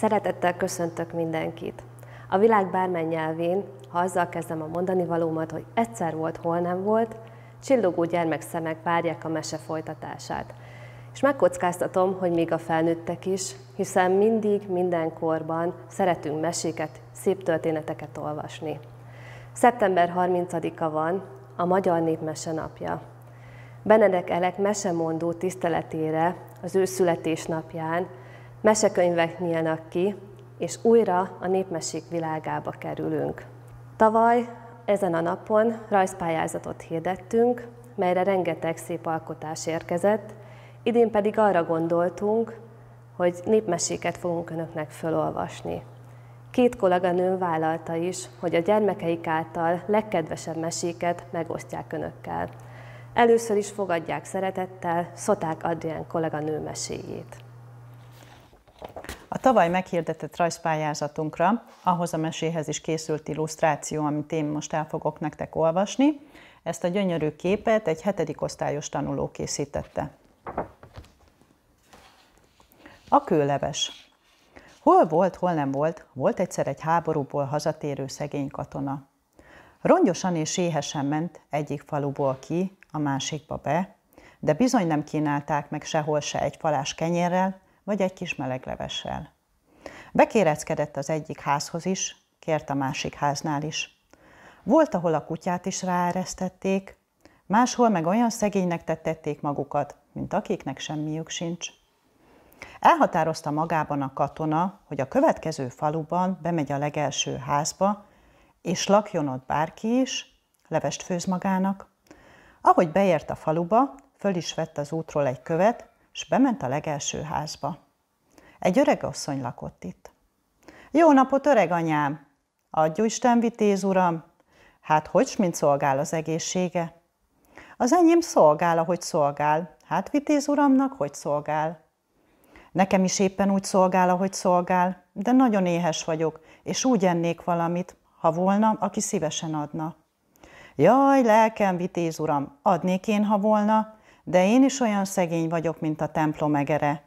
Szeretettel köszöntök mindenkit! A világ bármely nyelvén, ha azzal kezdem a mondani valómat, hogy egyszer volt, hol nem volt, csillogó szemek várják a mese folytatását. És megkockáztatom, hogy még a felnőttek is, hiszen mindig, mindenkorban szeretünk meséket, szép történeteket olvasni. Szeptember 30-a van, a Magyar Népmese napja. Benedek Elek mesemondó tiszteletére az ő születésnapján mesekönyvek nyílnak ki, és újra a népmesék világába kerülünk. Tavaly ezen a napon rajzpályázatot hirdettünk, melyre rengeteg szép alkotás érkezett, idén pedig arra gondoltunk, hogy népmeséket fogunk önöknek felolvasni. Két kolléganőm vállalta is, hogy a gyermekeik által legkedvesebb meséket megosztják önökkel. Először is fogadják szeretettel Szoták Adrián kolléganő meséjét. A tavaly meghirdetett rajzpályázatunkra, ahhoz a meséhez is készült illusztráció, amit én most el fogok nektek olvasni, ezt a gyönyörű képet egy hetedik osztályos tanuló készítette. A kőleves. Hol volt, hol nem volt, volt egyszer egy háborúból hazatérő szegény katona. Rongyosan és éhesen ment egyik faluból ki, a másikba be, de bizony nem kínálták meg sehol se egy falás kenyérrel, vagy egy kis levessel. Bekéreckedett az egyik házhoz is, kért a másik háznál is. Volt, ahol a kutyát is ráeresztették, máshol meg olyan szegénynek tettették magukat, mint akiknek semmiük sincs. Elhatározta magában a katona, hogy a következő faluban bemegy a legelső házba, és lakjon ott bárki is, levest főz magának. Ahogy beért a faluba, föl is vett az útról egy követ, és bement a legelső házba. Egy öreg asszony lakott itt. Jó napot, öreg anyám! Adjú Isten vitéz, uram! Hát hogy mint szolgál az egészsége? Az enyém szolgál, ahogy szolgál. Hát vitéz uramnak hogy szolgál? Nekem is éppen úgy szolgál, ahogy szolgál, de nagyon éhes vagyok, és úgy ennék valamit, ha volna, aki szívesen adna. Jaj, lelkem, vitéz uram, adnék én, ha volna, de én is olyan szegény vagyok, mint a templom egere.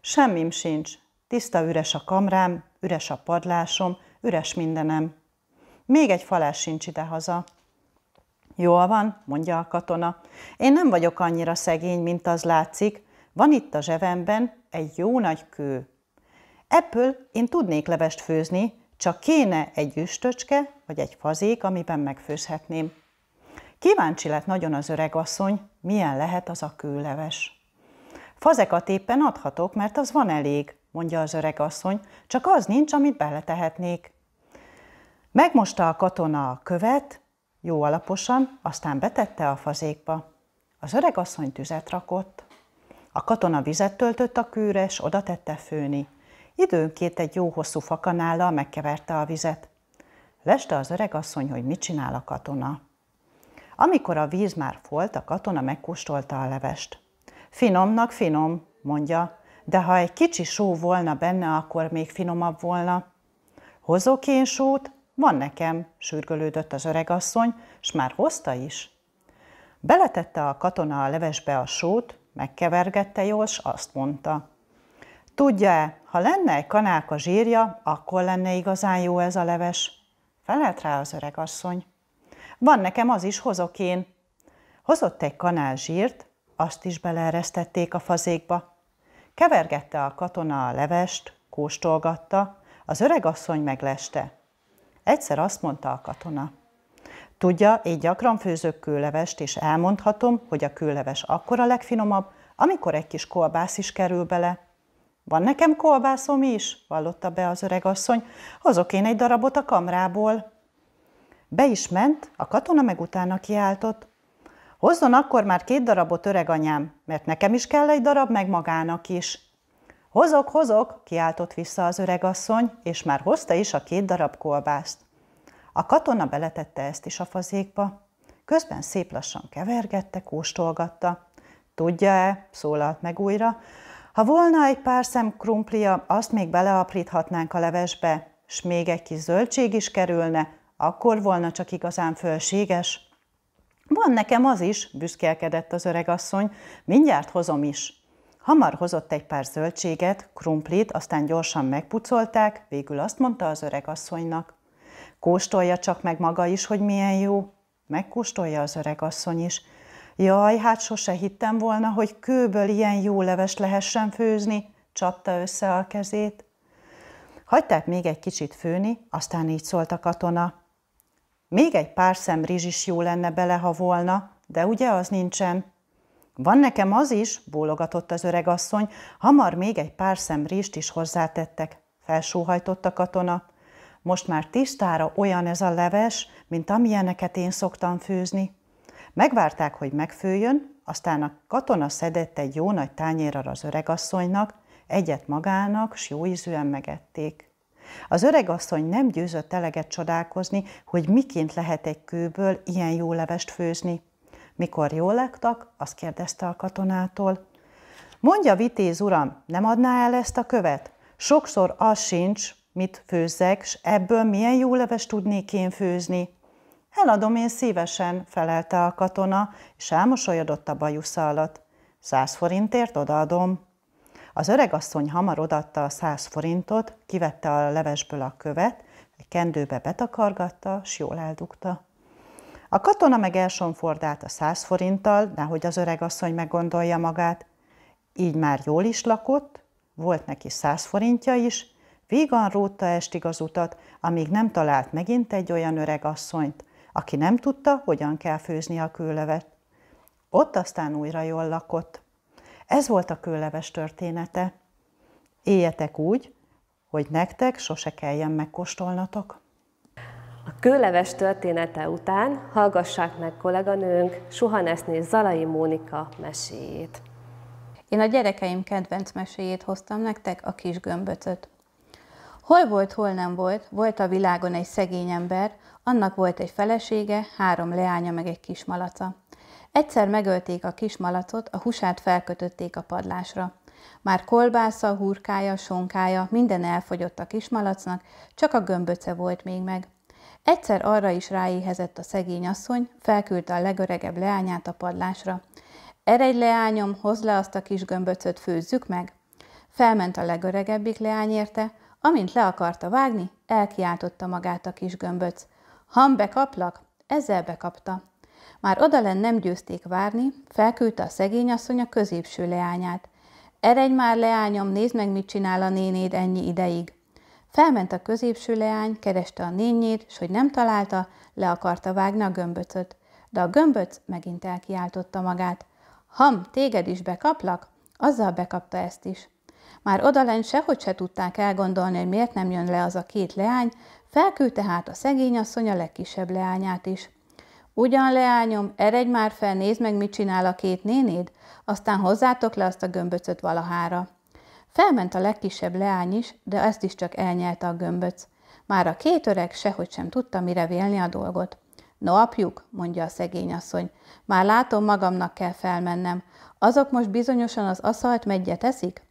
Semmim sincs, tiszta üres a kamrám, üres a padlásom, üres mindenem. Még egy falás sincs idehaza. Jól van, mondja a katona. Én nem vagyok annyira szegény, mint az látszik. Van itt a zsebemben egy jó nagy kő. Ebből én tudnék levest főzni, csak kéne egy üstöcske vagy egy fazék, amiben megfőzhetném. Kíváncsi lett nagyon az öregasszony, milyen lehet az a kőleves. Fazekat éppen adhatok, mert az van elég, mondja az öregasszony, csak az nincs, amit beletehetnék. Megmosta a katona a követ, jó alaposan, aztán betette a fazékba. Az öregasszony tüzet rakott. A katona vizet töltött a kőre, s oda tette főni. Időnként egy jó hosszú fakanállal megkeverte a vizet. Leste az öregasszony, hogy mit csinál a katona. Amikor a víz már folt, a katona megkóstolta a levest. Finomnak finom, mondja, de ha egy kicsi só volna benne, akkor még finomabb volna. Hozok én sót? Van nekem, sürgölődött az öregasszony, s már hozta is. Beletette a katona a levesbe a sót, megkevergette jól, s azt mondta. Tudja-e, ha lenne egy kanálka zsírja, akkor lenne igazán jó ez a leves. Felelt rá az öregasszony. Van nekem az is, hozok én. Hozott egy kanál zsírt, azt is beleeresztették a fazékba. Kevergette a katona a levest, kóstolgatta, az öreg asszony megleste. Egyszer azt mondta a katona. Tudja, én gyakran főzök kőlevest, és elmondhatom, hogy a kőleves akkor a legfinomabb, amikor egy kis kolbász is kerül bele. Van nekem kolbászom is, vallotta be az öreg asszony. hozok én egy darabot a kamrából. Be is ment, a katona meg utána kiáltott. Hozzon akkor már két darabot, öreg anyám, mert nekem is kell egy darab, meg magának is. Hozok, hozok, kiáltott vissza az öregasszony, és már hozta is a két darab kolbászt. A katona beletette ezt is a fazékba. Közben szép lassan kevergette, kóstolgatta. Tudja-e, szólalt meg újra, ha volna egy pár szem krumplia, azt még beleapríthatnánk a levesbe, s még egy kis zöldség is kerülne, akkor volna csak igazán fölséges. Van nekem az is, büszkélkedett az öregasszony, mindjárt hozom is. Hamar hozott egy pár zöldséget, krumplit, aztán gyorsan megpucolták, végül azt mondta az öregasszonynak. Kóstolja csak meg maga is, hogy milyen jó. Megkóstolja az öregasszony is. Jaj, hát sose hittem volna, hogy kőből ilyen jó leves lehessen főzni, csapta össze a kezét. Hagyták még egy kicsit főni, aztán így szólt a katona. Még egy pár szem rizs is jó lenne bele, ha volna, de ugye az nincsen. Van nekem az is, bólogatott az öregasszony, hamar még egy pár szem rizst is hozzátettek. Felsóhajtott a katona. Most már tisztára olyan ez a leves, mint amilyeneket én szoktam főzni. Megvárták, hogy megfőjön, aztán a katona szedett egy jó nagy tányérra az öregasszonynak, egyet magának, s jó ízűen megették. Az öreg asszony nem győzött eleget csodálkozni, hogy miként lehet egy kőből ilyen jó levest főzni. Mikor jól lektak, azt kérdezte a katonától. Mondja, vitéz uram, nem adná el ezt a követ? Sokszor az sincs, mit főzzek, s ebből milyen jó levest tudnék én főzni. Eladom én szívesen, felelte a katona, és elmosolyodott a bajusza alatt. Száz forintért odaadom. Az öregasszony hamar odatta a száz forintot, kivette a levesből a követ, egy kendőbe betakargatta, s jól eldugta. A katona meg elsonfordált a száz forinttal, nehogy az öregasszony meggondolja magát. Így már jól is lakott, volt neki száz forintja is, vígan rótta estig az utat, amíg nem talált megint egy olyan öregasszonyt, aki nem tudta, hogyan kell főzni a kőlevet. Ott aztán újra jól lakott. Ez volt a kőleves története. Éljetek úgy, hogy nektek sose kelljen megkóstolnatok. A kőleves története után hallgassák meg kolléganőnk Suhaneszné Zalai Mónika meséjét. Én a gyerekeim kedvenc meséjét hoztam nektek, a kis gömböcöt. Hol volt, hol nem volt, volt a világon egy szegény ember, annak volt egy felesége, három leánya meg egy kis malaca. Egyszer megölték a kis malacot, a húsát felkötötték a padlásra. Már kolbásza, hurkája, sonkája, minden elfogyott a kismalacnak, csak a gömböce volt még meg. Egyszer arra is ráéhezett a szegény asszony, felküldte a legöregebb leányát a padlásra. Eredj leányom, hozd le azt a kis gömböcöt, főzzük meg! Felment a legöregebbik leány érte, amint le akarta vágni, elkiáltotta magát a kis gömböc. Ham bekaplak? Ezzel bekapta. Már odalen nem győzték várni, felküldte a szegény asszony a középső leányát. Eredj már, leányom, nézd meg, mit csinál a nénéd ennyi ideig. Felment a középső leány, kereste a nényét, s hogy nem találta, le akarta vágni a gömböcöt. De a gömböc megint elkiáltotta magát. Ham, téged is bekaplak? Azzal bekapta ezt is. Már odalent sehogy se tudták elgondolni, hogy miért nem jön le az a két leány, felküldte hát a szegény asszony a legkisebb leányát is. Ugyan, leányom, eredj már fel, nézd meg, mit csinál a két nénéd, aztán hozzátok le azt a gömböcöt valahára. Felment a legkisebb leány is, de ezt is csak elnyelte a gömböc. Már a két öreg sehogy sem tudta, mire vélni a dolgot. No, apjuk, mondja a szegény asszony, már látom, magamnak kell felmennem. Azok most bizonyosan az aszalt megyet eszik?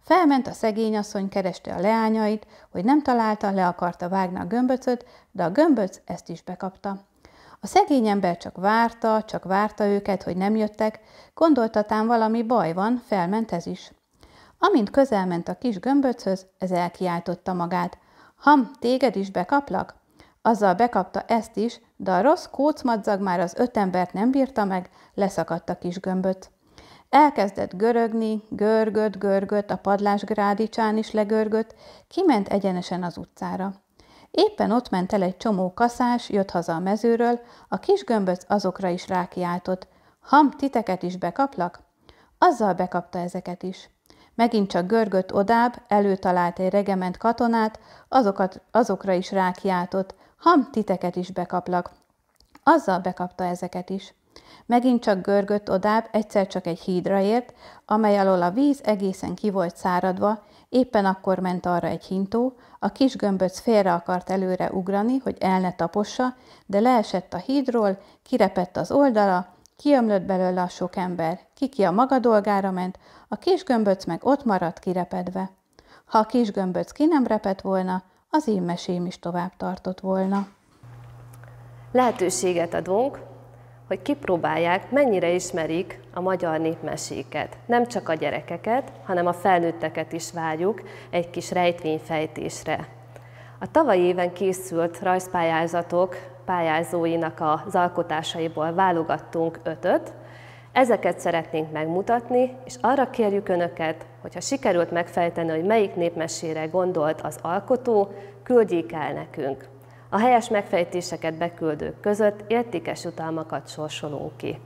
Felment a szegény asszony, kereste a leányait, hogy nem találta, le akarta vágni a gömböcöt, de a gömböc ezt is bekapta. A szegény ember csak várta, csak várta őket, hogy nem jöttek, gondoltatán valami baj van, felment ez is. Amint közelment a kis gömböchöz, ez elkiáltotta magát. Ham, téged is bekaplak? Azzal bekapta ezt is, de a rossz kócmadzag már az öt embert nem bírta meg, leszakadt a kis gömböt. Elkezdett görögni, görgött, görgött, a padlás grádicsán is legörgött, kiment egyenesen az utcára. Éppen ott ment el egy csomó kaszás, jött haza a mezőről, a kis gömböc azokra is rákiáltott. Ham, titeket is bekaplak? Azzal bekapta ezeket is. Megint csak görgött odább, előtalált egy regement katonát, azokat, azokra is rákiáltott. Ham, titeket is bekaplak. Azzal bekapta ezeket is. Megint csak görgött odább, egyszer csak egy hídra ért, amely alól a víz egészen ki volt száradva, éppen akkor ment arra egy hintó, a kis gömböc félre akart előre ugrani, hogy el ne tapossa, de leesett a hídról, kirepett az oldala, kiömlött belőle a sok ember, kiki a maga dolgára ment, a kis gömböc meg ott maradt kirepedve. Ha a kis gömböc ki nem repett volna, az én mesém is tovább tartott volna. Lehetőséget adunk, hogy kipróbálják, mennyire ismerik a magyar népmeséket. Nem csak a gyerekeket, hanem a felnőtteket is várjuk egy kis rejtvényfejtésre. A tavalyi éven készült rajzpályázatok pályázóinak az alkotásaiból válogattunk ötöt, Ezeket szeretnénk megmutatni, és arra kérjük Önöket, hogy ha sikerült megfejteni, hogy melyik népmesére gondolt az alkotó, küldjék el nekünk. A helyes megfejtéseket beküldők között értékes utalmakat sorsolunk ki.